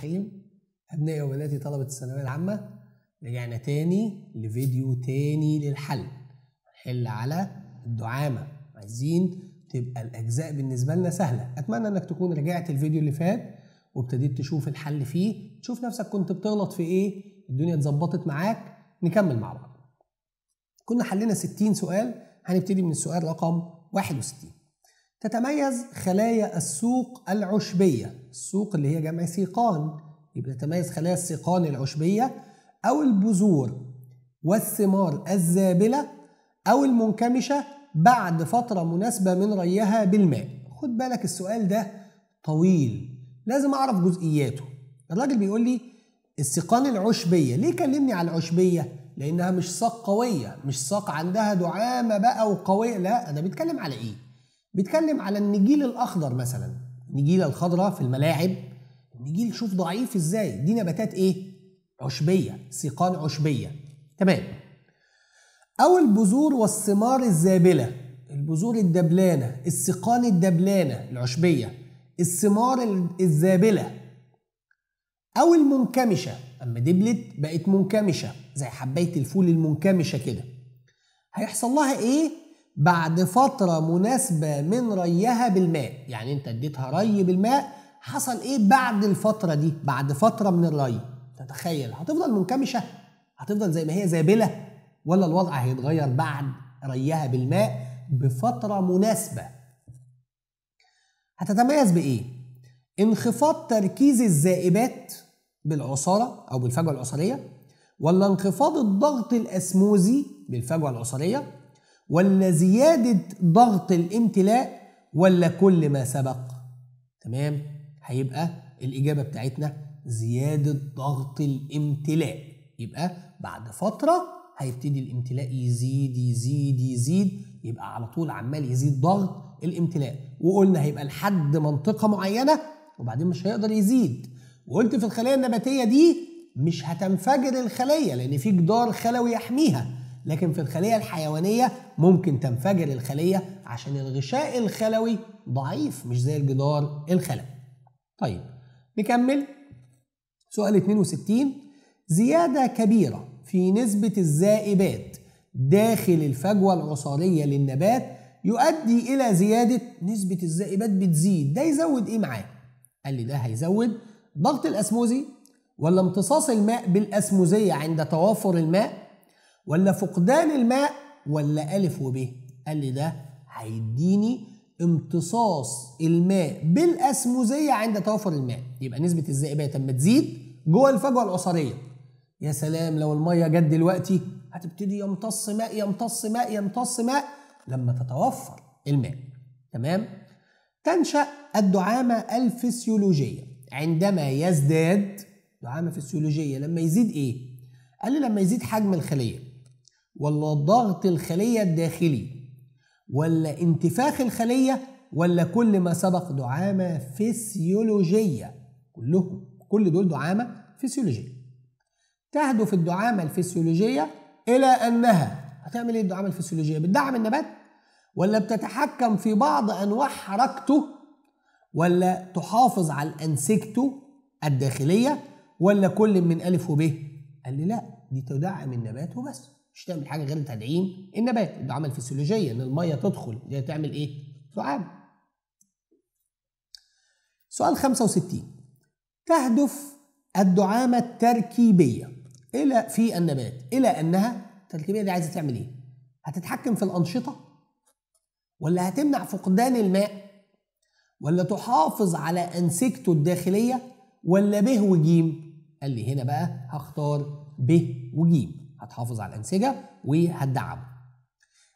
الرحيم أبنائي وبناتي طلبة الثانوية العامة رجعنا تاني لفيديو تاني للحل حل على الدعامة عايزين تبقى الأجزاء بالنسبة لنا سهلة أتمنى إنك تكون رجعت الفيديو اللي فات وابتديت تشوف الحل فيه تشوف نفسك كنت بتغلط في إيه الدنيا اتظبطت معاك نكمل مع بعض كنا حلينا 60 سؤال هنبتدي من السؤال رقم 61 تتميز خلايا السوق العشبية السوق اللي هي جمع سيقان يبقى تتميز خلايا السيقان العشبية أو البذور والثمار الزابلة أو المنكمشة بعد فترة مناسبة من ريها بالماء خد بالك السؤال ده طويل لازم أعرف جزئياته الراجل بيقول لي السيقان العشبية ليه كلمني على العشبية؟ لأنها مش ساق قوية مش ساق عندها دعامة بقى وقوية لا أنا بيتكلم على إيه؟ بيتكلم على النجيل الاخضر مثلا النجيله الخضراء في الملاعب النجيل شوف ضعيف ازاي دي نباتات ايه عشبيه سيقان عشبيه تمام او البذور والثمار الزابله البذور الدبلانه السيقان الدبلانه العشبيه الثمار الزابله او المنكمشه اما دبلت بقت منكمشه زي حبايه الفول المنكمشه كده هيحصل لها ايه بعد فترة مناسبة من ريها بالماء يعني انت اديتها ري بالماء حصل ايه بعد الفترة دي بعد فترة من الري تتخيل هتفضل منكمشة هتفضل زي ما هي زابلة ولا الوضع هيتغير بعد ريها بالماء بفترة مناسبة هتتميز بإيه؟ انخفاض تركيز الزائبات بالعصارة أو بالفجوة العصارية ولا انخفاض الضغط الأسموزي بالفجوة العصارية ولا زيادة ضغط الامتلاء ولا كل ما سبق تمام هيبقى الإجابة بتاعتنا زيادة ضغط الامتلاء يبقى بعد فترة هيبتدي الامتلاء يزيد يزيد يزيد يبقى على طول عمال يزيد ضغط الامتلاء وقلنا هيبقى لحد منطقة معينة وبعدين مش هيقدر يزيد وقلت في الخلايا النباتية دي مش هتنفجر الخلية لأن في جدار خلوي يحميها لكن في الخلية الحيوانية ممكن تنفجر الخلية عشان الغشاء الخلوي ضعيف مش زي الجدار الخلوي طيب نكمل سؤال 62 زيادة كبيرة في نسبة الزائبات داخل الفجوة العصارية للنبات يؤدي إلى زيادة نسبة الزائبات بتزيد ده يزود إيه معاه؟ قال لي ده هيزود ضغط الأسموزي ولا امتصاص الماء بالأسموزية عند توافر الماء ولا فقدان الماء ولا ألف وب قال لي ده هيديني امتصاص الماء بالأسموزية عند توفر الماء يبقى نسبة الزائبية تم تزيد جوه الفجوة العصرية يا سلام لو المية جت دلوقتي هتبتدي يمتص ماء يمتص ماء يمتص ماء لما تتوفر الماء تمام تنشأ الدعامة الفسيولوجية عندما يزداد دعامة فسيولوجية لما يزيد ايه؟ قال لي لما يزيد حجم الخلية ولا ضغط الخلية الداخلي ولا انتفاخ الخلية ولا كل ما سبق دعامة فسيولوجية كلهم كل دول دعامة فسيولوجية تهدف الدعامة الفسيولوجية إلى أنها هتعمل إيه الدعامة الفسيولوجية؟ بتدعم النبات ولا بتتحكم في بعض أنواع حركته ولا تحافظ على أنسجته الداخلية ولا كل من ألف وبه قال لي لا دي تدعم النبات وبس مش تعمل حاجه غير تدعيم النبات ده عمل فسيولوجيا ان الميه تدخل دي تعمل ايه؟ دعامه. سؤال 65 تهدف الدعامه التركيبيه الى في النبات الى انها التركيبيه دي عايزه تعمل ايه؟ هتتحكم في الانشطه ولا هتمنع فقدان الماء ولا تحافظ على انسجته الداخليه ولا ب وج قال لي هنا بقى هختار ب وج هتحافظ على الأنسجة وهتدعمه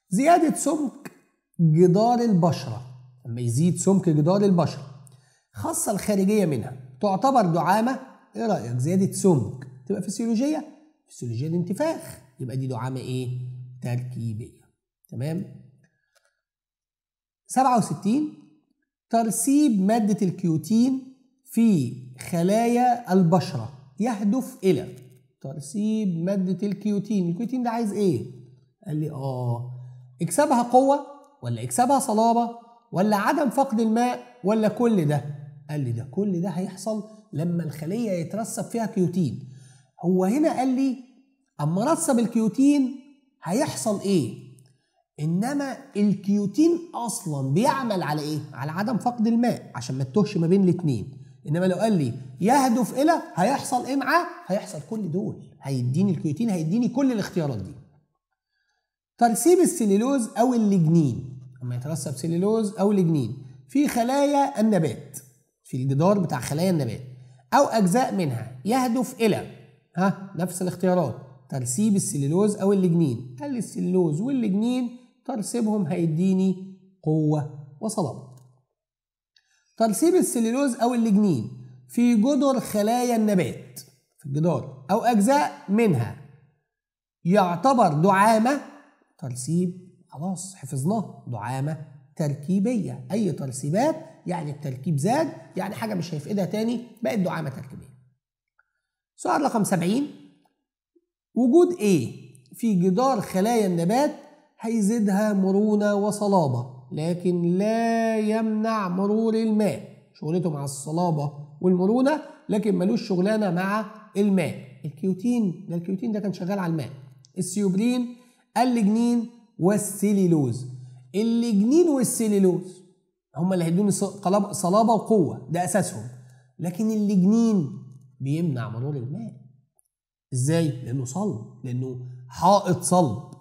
زيادة سمك جدار البشرة لما يزيد سمك جدار البشرة خاصة الخارجية منها تعتبر دعامة ايه رأيك زيادة سمك تبقى فسيولوجية فسيولوجية الانتفاخ يبقى دي دعامة ايه تركيبية تمام 67 ترسيب مادة الكيوتين في خلايا البشرة يهدف إلى ترسيب طيب، ماده الكيوتين الكيوتين ده عايز ايه قال لي اه اكسبها قوه ولا اكسبها صلابه ولا عدم فقد الماء ولا كل ده قال لي ده كل ده هيحصل لما الخليه يترسب فيها كيوتين هو هنا قال لي اما رسب الكيوتين هيحصل ايه انما الكيوتين اصلا بيعمل على ايه على عدم فقد الماء عشان ما تتوهش ما بين الاثنين انما لو قال لي يهدف الى هيحصل ايه معاه هيحصل كل دول هيديني الكيوتين هيديني كل الاختيارات دي ترسيب السليلوز او اللجنين اما يترسب سليلوز او لجنين في خلايا النبات في الجدار بتاع خلايا النبات او اجزاء منها يهدف الى ها نفس الاختيارات ترسيب السليلوز او اللجنين قال لي السليلوز واللجنين ترسيبهم هيديني قوه وصلابه ترسيب السليلوز أو الليجنين في جدر خلايا النبات في الجدار أو أجزاء منها يعتبر دعامة ترسيب خلاص حفظناه دعامة تركيبية أي ترسيبات يعني التركيب زاد يعني حاجة مش هيفقدها تاني بقت دعامة تركيبية سؤال رقم 70 وجود ايه في جدار خلايا النبات هيزيدها مرونة وصلابة لكن لا يمنع مرور الماء شغلته مع الصلابة والمرونة لكن ملوش شغلانة مع الماء الكيوتين ده الكيوتين ده كان شغال على الماء السيوبرين اللجنين والسيليلوز اللجنين والسيليلوز هما اللي هيدوني صلابة وقوة ده أساسهم لكن اللجنين بيمنع مرور الماء ازاي لانه صلب لانه حائط صلب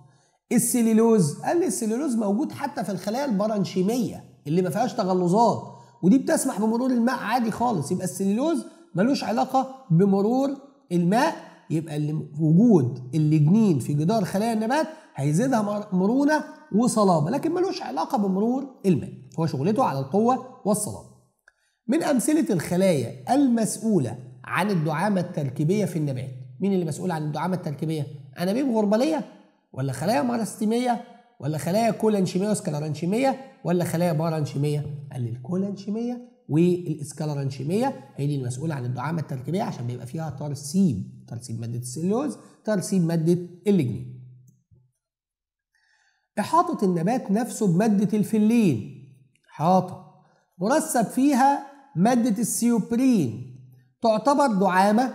السليلوز قال لي السليلوز موجود حتى في الخلايا البرانشيميه اللي ما فيهاش تغلظات ودي بتسمح بمرور الماء عادي خالص يبقى السليلوز ملوش علاقه بمرور الماء يبقى وجود اللجنين في جدار خلايا النبات هيزيدها مرونه وصلابه لكن ملوش علاقه بمرور الماء هو شغلته على القوه والصلابه من امثله الخلايا المسؤوله عن الدعامه التركيبيه في النبات مين اللي مسؤول عن الدعامه التركيبيه انابيب غربليه ولا خلايا مارستيمية ولا خلايا كولانشيميه واسكالارانشيميه ولا خلايا بارانشيميه قال الكولانشيميه والاسكالارانشيميه هي دي المسؤوله عن الدعامه التركيبيه عشان بيبقى فيها ترسيب ترسيب ماده السلوز ترسيب ماده الليجنين احاطه النبات نفسه بماده الفلين احاطه مرسب فيها ماده السيوبرين تعتبر دعامه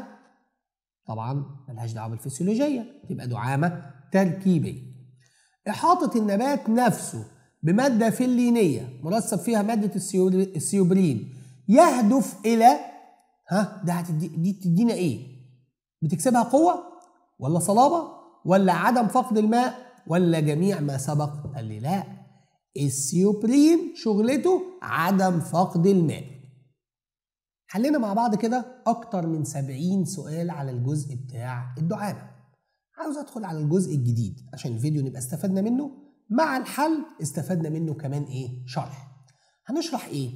طبعا ملهاش دعوه بالفسيولوجيه تبقى دعامه تركيبية إحاطة النبات نفسه بمادة فلينية مرسب فيها مادة السيوبرين يهدف إلى ها ده هتدي دي تدينا إيه؟ بتكسبها قوة ولا صلابة ولا عدم فقد الماء ولا جميع ما سبق؟ قال لي لا السيوبرين شغلته عدم فقد الماء حلينا مع بعض كده أكتر من 70 سؤال على الجزء بتاع الدعامة عاوز ادخل على الجزء الجديد عشان الفيديو نبقى استفدنا منه مع الحل استفدنا منه كمان ايه شرح هنشرح ايه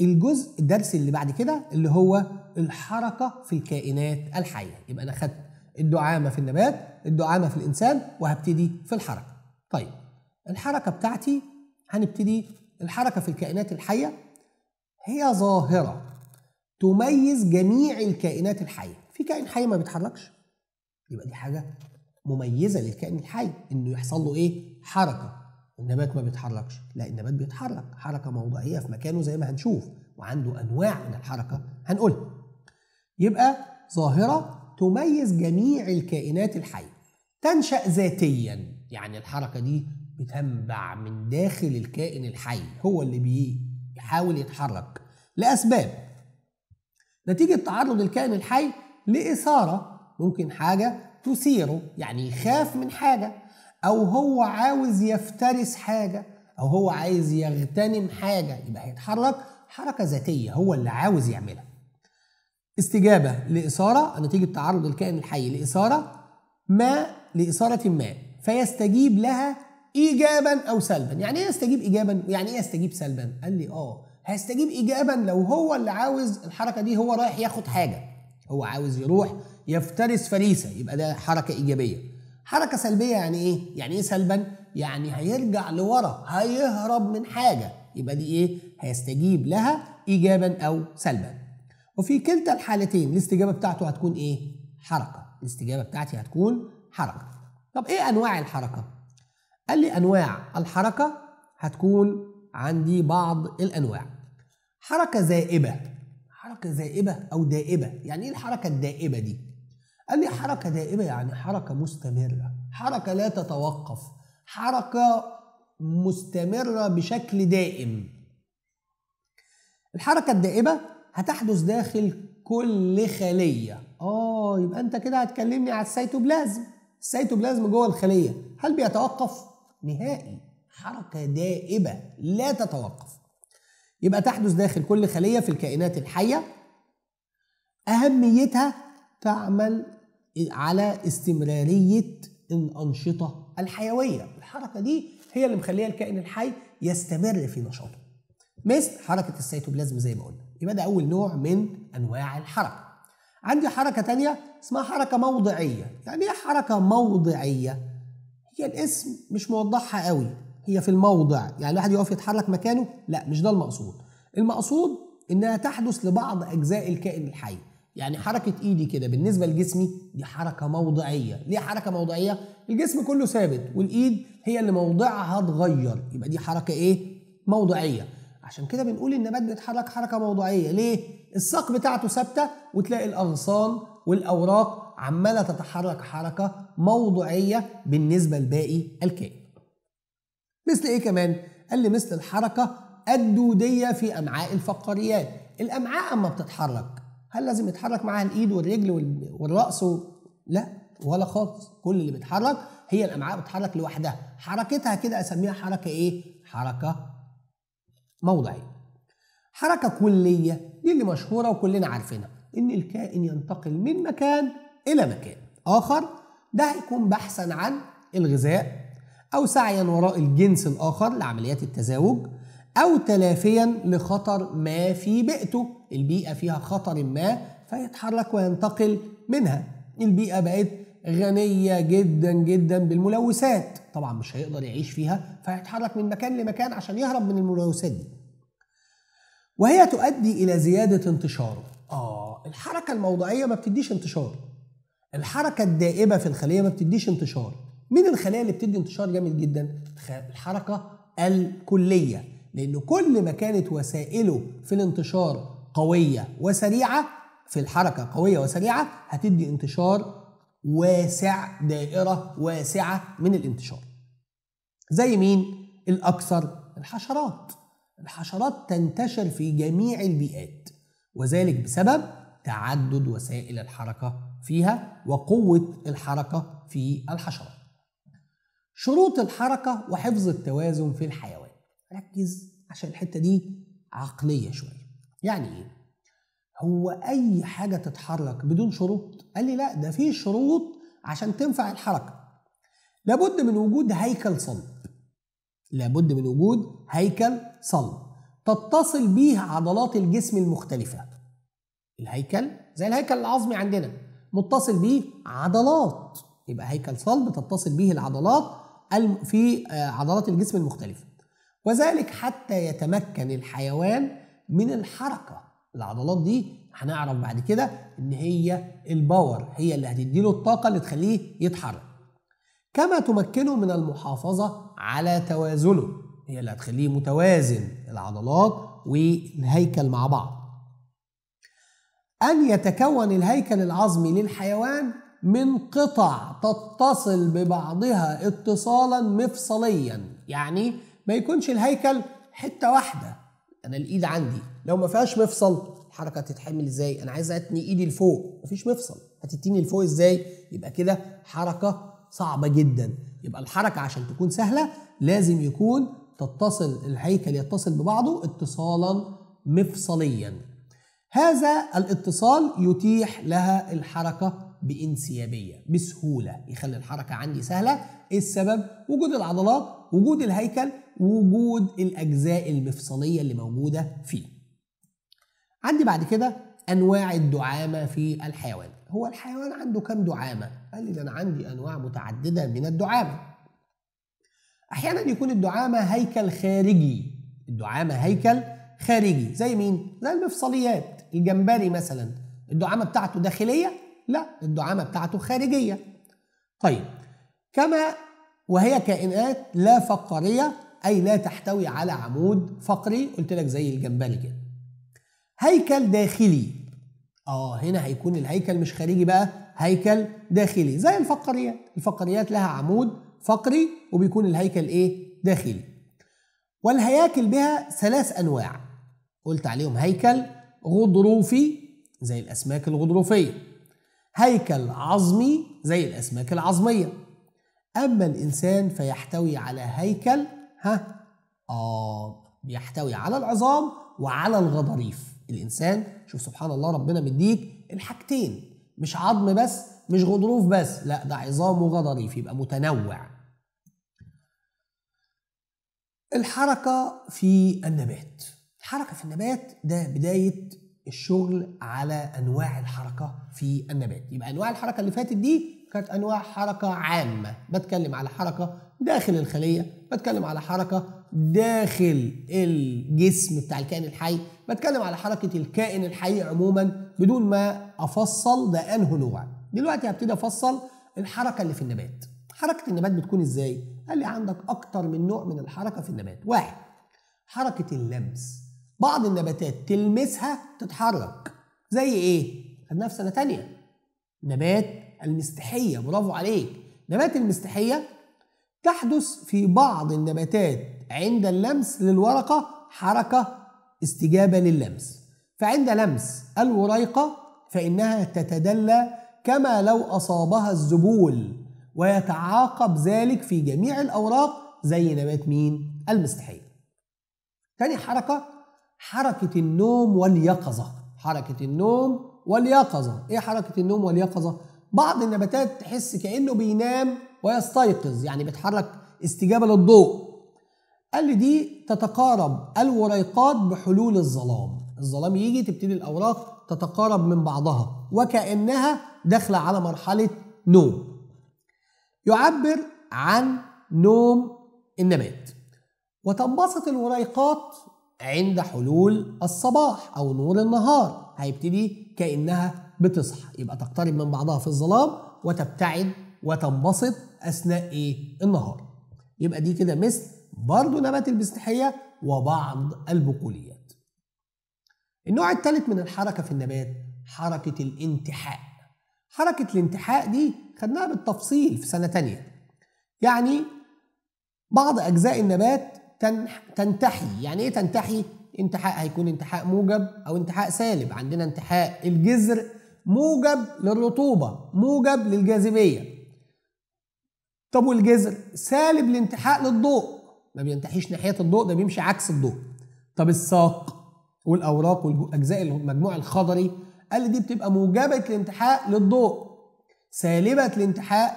الجزء الدرس اللي بعد كده اللي هو الحركه في الكائنات الحيه يبقى انا خدت الدعامه في النبات الدعامه في الانسان وهبتدي في الحركه طيب الحركه بتاعتي هنبتدي الحركه في الكائنات الحيه هي ظاهره تميز جميع الكائنات الحيه في كائن حي ما بيتحركش يبقى دي حاجه مميزه للكائن الحي انه يحصل له ايه حركه النبات ما بيتحركش لا النبات بيتحرك حركه موضعيه في مكانه زي ما هنشوف وعنده انواع من الحركه هنقولها يبقى ظاهره تميز جميع الكائنات الحيه تنشا ذاتيا يعني الحركه دي بتنبع من داخل الكائن الحي هو اللي بيحاول يتحرك لاسباب نتيجه تعرض الكائن الحي لاثاره ممكن حاجة تثيره يعني يخاف من حاجة أو هو عاوز يفترس حاجة أو هو عايز يغتنم حاجة يبقى هيتحرك حركة ذاتية هو اللي عاوز يعملها استجابة لإثارة نتيجة تعرض الكائن الحي لإثارة ما لإثارة ما فيستجيب لها إيجابا أو سلبا يعني إيه يستجيب إيجابا يعني إيه يستجيب سلبا قال لي آه هيستجيب إيجابا لو هو اللي عاوز الحركة دي هو رايح ياخد حاجة هو عاوز يروح يفترس فريسه يبقى ده حركه ايجابيه حركه سلبيه يعني ايه يعني ايه سلبا يعني هيرجع لورا هيهرب من حاجه يبقى دي ايه هيستجيب لها ايجابا او سلبا وفي كلتا الحالتين الاستجابه بتاعته هتكون ايه حركه الاستجابه بتاعتي هتكون حركه طب ايه انواع الحركه قال لي انواع الحركه هتكون عندي بعض الانواع حركه زائبه حركه زائبه او دائبه يعني ايه الحركه الدائبه دي قال لي حركة دائمة يعني حركة مستمرة حركة لا تتوقف حركة مستمرة بشكل دائم الحركة الدائمة هتحدث داخل كل خلية اه يبقى انت كده هتكلمني على السيتوبلازم السيتوبلازم جوه الخلية هل بيتوقف؟ نهائي حركة دائبة لا تتوقف يبقى تحدث داخل كل خلية في الكائنات الحية أهميتها تعمل على استمرارية الأنشطة الحيوية الحركة دي هي اللي مخلية الكائن الحي يستمر في نشاطه مثل حركة السيتوبلازم زي ما قلنا يبقى ده أول نوع من أنواع الحركة عندي حركة تانية اسمها حركة موضعية يعني إيه حركة موضعية؟ هي الاسم مش موضحها قوي هي في الموضع يعني الواحد يقف يتحرك مكانه لا مش ده المقصود المقصود انها تحدث لبعض اجزاء الكائن الحي يعني حركه ايدي كده بالنسبه لجسمي دي حركه موضعيه ليه حركه موضعيه الجسم كله ثابت والايد هي اللي موضعها اتغير يبقى دي حركه ايه موضعيه عشان كده بنقول النبات بيتحرك حركه موضعيه ليه الساق بتاعته ثابته وتلاقي الاغصان والاوراق عماله تتحرك حركه موضعيه بالنسبه لباقي الكائن مثل ايه كمان قال لي مثل الحركه الدوديه في امعاء الفقاريات الامعاء اما بتتحرك هل لازم يتحرك معاها الايد والرجل والراس و... لا ولا خالص كل اللي بيتحرك هي الامعاء بتتحرك لوحدها حركتها كده اسميها حركه ايه حركه موضعيه حركه كليه دي اللي مشهوره وكلنا عارفينها ان الكائن ينتقل من مكان الى مكان اخر ده هيكون بحثا عن الغذاء او سعيا وراء الجنس الاخر لعمليات التزاوج او تلافيا لخطر ما في بيئته البيئة فيها خطر ما فيتحرك وينتقل منها البيئة بقت غنية جدا جدا بالملوثات طبعا مش هيقدر يعيش فيها فيتحرك من مكان لمكان عشان يهرب من الملوثات دي وهي تؤدي إلى زيادة انتشاره آه الحركة الموضعية ما بتديش انتشار الحركة الدائبة في الخلية ما بتديش انتشار مين الخلايا اللي بتدي انتشار جامد جدا الحركة الكلية لأن كل ما كانت وسائله في الانتشار قويه وسريعه في الحركه قويه وسريعه هتدي انتشار واسع دائره واسعه من الانتشار زي مين الاكثر الحشرات الحشرات تنتشر في جميع البيئات وذلك بسبب تعدد وسائل الحركه فيها وقوه الحركه في الحشرات شروط الحركه وحفظ التوازن في الحيوان ركز عشان الحته دي عقليه شويه يعني ايه هو اي حاجه تتحرك بدون شروط قال لي لا ده في شروط عشان تنفع الحركه لابد من وجود هيكل صلب لابد من وجود هيكل صلب تتصل به عضلات الجسم المختلفه الهيكل زي الهيكل العظمي عندنا متصل به عضلات يبقى هيكل صلب تتصل به العضلات في آه، عضلات الجسم المختلفه وذلك حتى يتمكن الحيوان من الحركه العضلات دي هنعرف بعد كده ان هي الباور هي اللي هتديله الطاقه اللي تخليه يتحرك كما تمكنه من المحافظه على توازنه هي اللي هتخليه متوازن العضلات والهيكل مع بعض ان يتكون الهيكل العظمي للحيوان من قطع تتصل ببعضها اتصالا مفصليا يعني ما يكونش الهيكل حته واحده انا الايد عندي لو ما فيهاش مفصل الحركه هتتحمل ازاي انا عايز اتني ايدي لفوق مفيش مفصل هتتني لفوق ازاي يبقى كده حركه صعبه جدا يبقى الحركه عشان تكون سهله لازم يكون تتصل الهيكل يتصل ببعضه اتصالا مفصليا هذا الاتصال يتيح لها الحركه بانسيابيه بسهوله يخلي الحركه عندي سهله ايه السبب وجود العضلات وجود الهيكل وجود الاجزاء المفصليه اللي موجوده فيه عندي بعد كده انواع الدعامه في الحيوان هو الحيوان عنده كام دعامه قال لي انا عندي انواع متعدده من الدعامه احيانا يكون الدعامه هيكل خارجي الدعامه هيكل خارجي زي مين زي المفصليات الجمبري مثلا الدعامه بتاعته داخليه لا الدعامة بتاعته خارجية طيب كما وهي كائنات لا فقريه أي لا تحتوي على عمود فقري قلت لك زي الجمبري كده هيكل داخلي اه هنا هيكون الهيكل مش خارجي بقى هيكل داخلي زي الفقاريات الفقاريات لها عمود فقري وبيكون الهيكل ايه داخلي والهياكل بها ثلاث انواع قلت عليهم هيكل غضروفي زي الاسماك الغضروفيه هيكل عظمي زي الأسماك العظمية أما الإنسان فيحتوي على هيكل ها آه بيحتوي على العظام وعلى الغضاريف الإنسان شوف سبحان الله ربنا مديك الحاجتين مش عظم بس مش غضروف بس لا ده عظام وغضاريف يبقى متنوع الحركة في النبات الحركة في النبات ده بداية الشغل على انواع الحركه في النبات يبقى انواع الحركه اللي فاتت دي كانت انواع حركه عامه بتكلم على حركه داخل الخليه بتكلم على حركه داخل الجسم بتاع الكائن الحي بتكلم على حركه الكائن الحي عموما بدون ما افصل ده انه نوع دلوقتي هبتدي افصل الحركه اللي في النبات حركه النبات بتكون ازاي قال لي عندك اكتر من نوع من الحركه في النبات واحد حركه اللمس بعض النباتات تلمسها تتحرك زي ايه؟ خدناها في سنه تانية نبات المستحيه برافو عليك نبات المستحيه تحدث في بعض النباتات عند اللمس للورقه حركه استجابه للمس فعند لمس الوريقه فانها تتدلى كما لو اصابها الذبول ويتعاقب ذلك في جميع الاوراق زي نبات مين؟ المستحيه. تاني حركه حركة النوم واليقظة حركة النوم واليقظة إيه حركة النوم واليقظة؟ بعض النباتات تحس كأنه بينام ويستيقظ يعني بتحرك استجابة للضوء قال لي دي تتقارب الوريقات بحلول الظلام الظلام يجي تبتدي الأوراق تتقارب من بعضها وكأنها داخلة على مرحلة نوم يعبر عن نوم النبات وتنبسط الوريقات عند حلول الصباح أو نور النهار هيبتدي كأنها بتصحى يبقى تقترب من بعضها في الظلام وتبتعد وتنبسط أثناء إيه النهار يبقى دي كده مثل برضه نبات البستحيه وبعض البقوليات النوع الثالث من الحركة في النبات حركة الانتحاء حركة الانتحاء دي خدناها بالتفصيل في سنة تانية يعني بعض أجزاء النبات تنتحي يعني ايه تنتحي انتحاء هيكون انتحاء موجب او انتحاء سالب عندنا انتحاء الجذر موجب للرطوبه موجب للجاذبيه طب والجذر سالب الانتحاء للضوء ما بينتحيش ناحيه الضوء ده بيمشي عكس الضوء طب الساق والاوراق والاجزاء المجموع الخضري قال دي بتبقى موجبه الانتحاء للضوء سالبه الانتحاء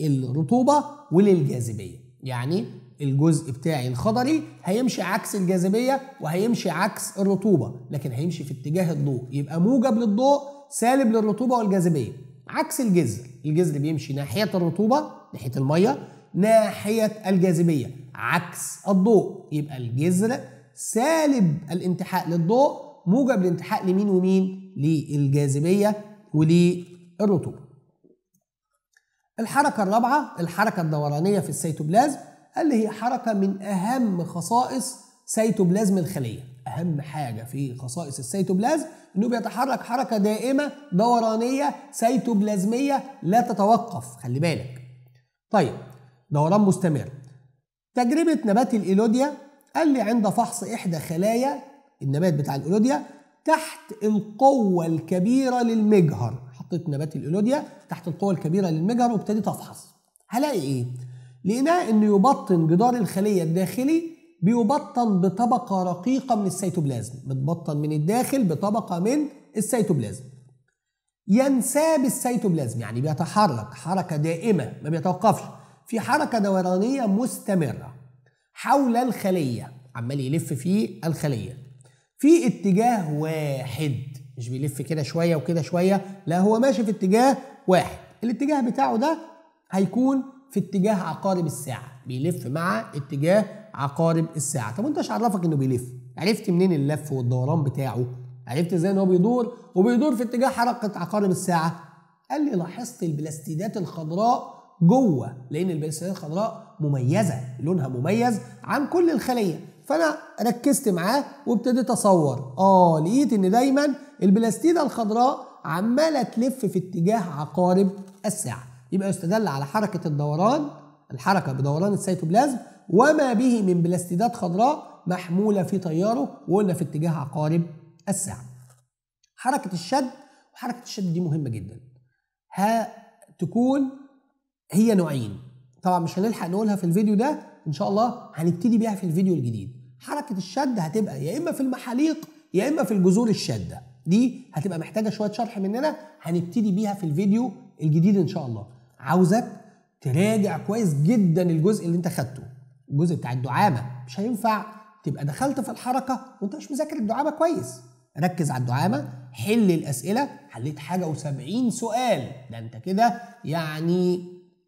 للرطوبه وللجاذبيه يعني الجزء بتاعي الخضري هيمشي عكس الجاذبيه وهيمشي عكس الرطوبه لكن هيمشي في اتجاه الضوء يبقى موجب للضوء سالب للرطوبه والجاذبيه عكس الجذر الجذر بيمشي ناحيه الرطوبه ناحيه الميه ناحيه الجاذبيه عكس الضوء يبقى الجذر سالب الانتحاء للضوء موجب الانتحاء لمين ومين للجاذبيه وللرطوبه الحركة الرابعة الحركة الدورانية في السيتوبلازم قال لي هي حركة من أهم خصائص سيتوبلازم الخلية أهم حاجة في خصائص السيتوبلازم إنه بيتحرك حركة دائمة دورانية سيتوبلازمية لا تتوقف خلي بالك طيب دوران مستمر تجربة نبات الإيلوديا قال لي عند فحص إحدى خلايا النبات بتاع الإيلوديا تحت القوة الكبيرة للمجهر حطيت نبات الإيلوديا تحت القوة الكبيرة للمجهر وابتديت أفحص هلاقي إيه؟ لقيناه انه يبطن جدار الخليه الداخلي بيبطن بطبقه رقيقه من السيتوبلازم بتبطن من الداخل بطبقه من السيتوبلازم ينساب السيتوبلازم يعني بيتحرك حركه دائمه ما بيتوقفش في حركه دورانيه مستمره حول الخليه عمال يلف في الخليه في اتجاه واحد مش بيلف كده شويه وكده شويه لا هو ماشي في اتجاه واحد الاتجاه بتاعه ده هيكون في اتجاه عقارب الساعه بيلف مع اتجاه عقارب الساعه طب وانت ايش عرفك انه بيلف عرفت منين اللف والدوران بتاعه عرفت ازاي ان هو بيدور وبيدور في اتجاه حركه عقارب الساعه قال لي لاحظت البلاستيدات الخضراء جوه لان البلاستيدات الخضراء مميزه لونها مميز عن كل الخليه فانا ركزت معاه وابتديت اصور اه لقيت ان دايما البلاستيده الخضراء عماله تلف في اتجاه عقارب الساعه يبقى يستدل على حركة الدوران الحركة بدوران السيتوبلازم وما به من بلاستيدات خضراء محمولة في تياره وقلنا في اتجاه عقارب الساعة حركة الشد وحركة الشد دي مهمة جدا هتكون هي نوعين طبعا مش هنلحق نقولها في الفيديو ده ان شاء الله هنبتدي بيها في الفيديو الجديد حركة الشد هتبقى يا اما في المحاليق يا اما في الجذور الشاده دي هتبقى محتاجه شويه شرح مننا هنبتدي بيها في الفيديو الجديد ان شاء الله عاوزك تراجع كويس جدا الجزء اللي انت خدته الجزء بتاع الدعامه مش هينفع تبقى دخلت في الحركه وانت مش مذاكر الدعامه كويس ركز على الدعامه حل الاسئله حليت حاجه و70 سؤال ده انت كده يعني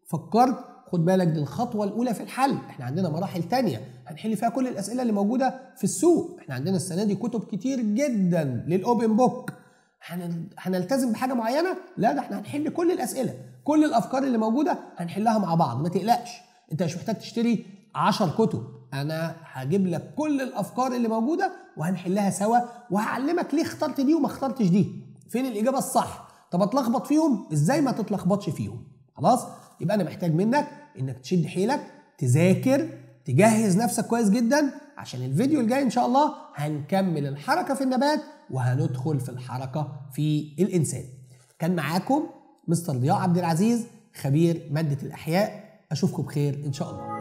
فكرت خد بالك دي الخطوه الاولى في الحل احنا عندنا مراحل تانية هنحل فيها كل الاسئله اللي موجوده في السوق احنا عندنا السنه دي كتب كتير جدا للاوبن بوك هنلتزم بحاجه معينه لا ده احنا هنحل كل الاسئله كل الافكار اللي موجوده هنحلها مع بعض ما تقلقش انت مش محتاج تشتري 10 كتب انا هجيب لك كل الافكار اللي موجوده وهنحلها سوا وهعلمك ليه اخترت دي وما اخترتش دي فين الاجابه الصح طب اتلخبط فيهم ازاي ما تتلخبطش فيهم خلاص يبقى انا محتاج منك انك تشد حيلك تذاكر تجهز نفسك كويس جدا عشان الفيديو الجاي ان شاء الله هنكمل الحركه في النبات وهندخل في الحركه في الانسان كان معاكم مستر ضياء عبد العزيز خبير ماده الاحياء اشوفكم بخير ان شاء الله